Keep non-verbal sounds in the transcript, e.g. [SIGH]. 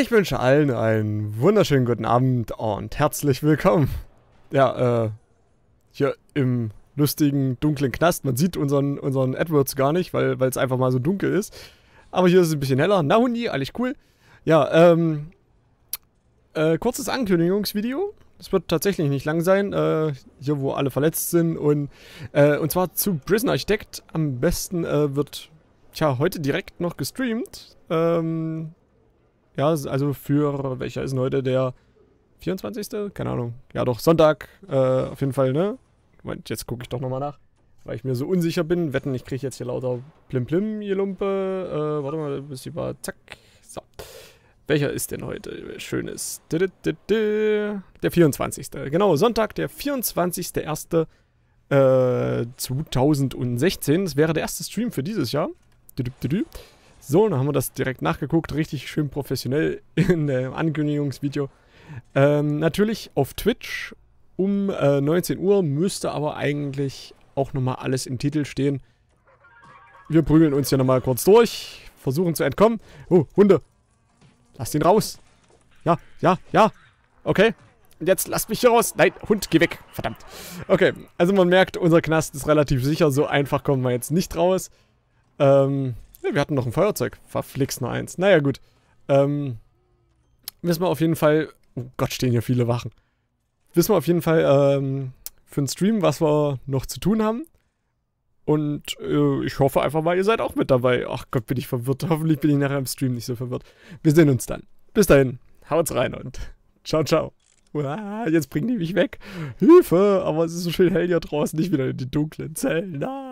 Ich wünsche allen einen wunderschönen guten Abend und herzlich willkommen. Ja, äh, hier im lustigen, dunklen Knast. Man sieht unseren, unseren Edwards gar nicht, weil es einfach mal so dunkel ist. Aber hier ist es ein bisschen heller. Na, Hundi, alles cool. Ja, ähm, äh, kurzes Ankündigungsvideo. Es wird tatsächlich nicht lang sein, äh, hier wo alle verletzt sind. Und, äh, und zwar zu Prison Architect. Am besten äh, wird, tja, heute direkt noch gestreamt. Ähm, ja, also für, welcher ist denn heute der 24.? Keine Ahnung. Ja, doch, Sonntag äh, auf jeden Fall, ne? Moment, jetzt gucke ich doch nochmal nach, weil ich mir so unsicher bin. Wetten, ich kriege jetzt hier lauter Plim Plim, ihr Lumpe. Äh, warte mal, bis ich war. Zack. So. Welcher ist denn heute? Schönes. Der 24. Genau, Sonntag, der 24.01.2016. Äh, Das wäre der erste Stream für dieses Jahr. So, dann haben wir das direkt nachgeguckt, richtig schön professionell [LAUGHS] in dem Ankündigungsvideo. Ähm, natürlich auf Twitch um äh, 19 Uhr müsste aber eigentlich auch nochmal alles im Titel stehen. Wir prügeln uns hier nochmal kurz durch, versuchen zu entkommen. Oh, Hunde! Lass ihn raus! Ja, ja, ja! Okay, und jetzt lasst mich hier raus. Nein, Hund, geh weg. Verdammt. Okay, also man merkt, unser Knast ist relativ sicher. So einfach kommen wir jetzt nicht raus. Ähm, ja, wir hatten noch ein Feuerzeug. Verflixt nur eins. Naja, gut. Ähm, wissen wir auf jeden Fall... Oh Gott, stehen hier viele Wachen. Wissen wir auf jeden Fall ähm, für den Stream, was wir noch zu tun haben. Und äh, ich hoffe einfach mal, ihr seid auch mit dabei. Ach Gott, bin ich verwirrt. [LAUGHS] Hoffentlich bin ich nachher im Stream nicht so verwirrt. Wir sehen uns dann. Bis dahin. Haut's rein und [LAUGHS] ciao, ciao. Uah, jetzt bringen die mich weg. Hilfe, aber es ist so schön hell hier draußen, nicht wieder in die dunklen Zellen. Nein. Ah.